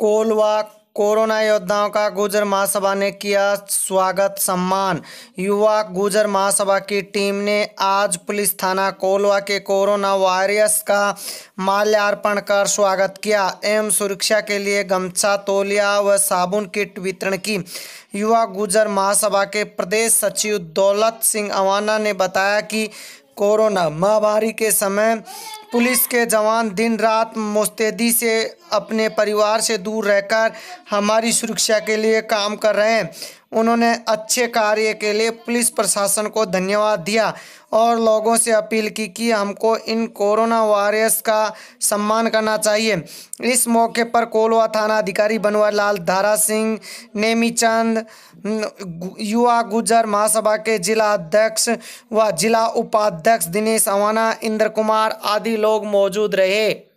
Kolwa corona योद्धाओं का गुजर महासभा ने किया स्वागत सम्मान युवा गुजर महासभा की टीम ने आज पुलिस थाना कोलवा के कोरोना वायरस का माल्यार्पण कर स्वागत किया एवं सुरक्षा के लिए गमछा तोलिया व साबुन किट वितरण की युवा गुजर महासभा के प्रदेश सचिव दौलत सिंह अवाना ने बताया कि कोरोना महामारी के समय पुलिस के जवान दिन रात मुस्तैदी से अपने परिवार से दूर रहकर हमारी सुरक्षा के लिए काम कर रहे हैं उन्होंने अच्छे कार्य के लिए पुलिस प्रशासन को धन्यवाद दिया और लोगों से अपील की कि हमको इन कोरोना वायरस का सम्मान करना चाहिए इस मौके पर कोलवा थाना अधिकारी लाल धारा सिंह नेमीचंद युवा गुजर महासभा के जिला अध्यक्ष व जिला उपाध्यक्ष दिनेश अवाना इंद्र कुमार आदि लोग मौजूद रहे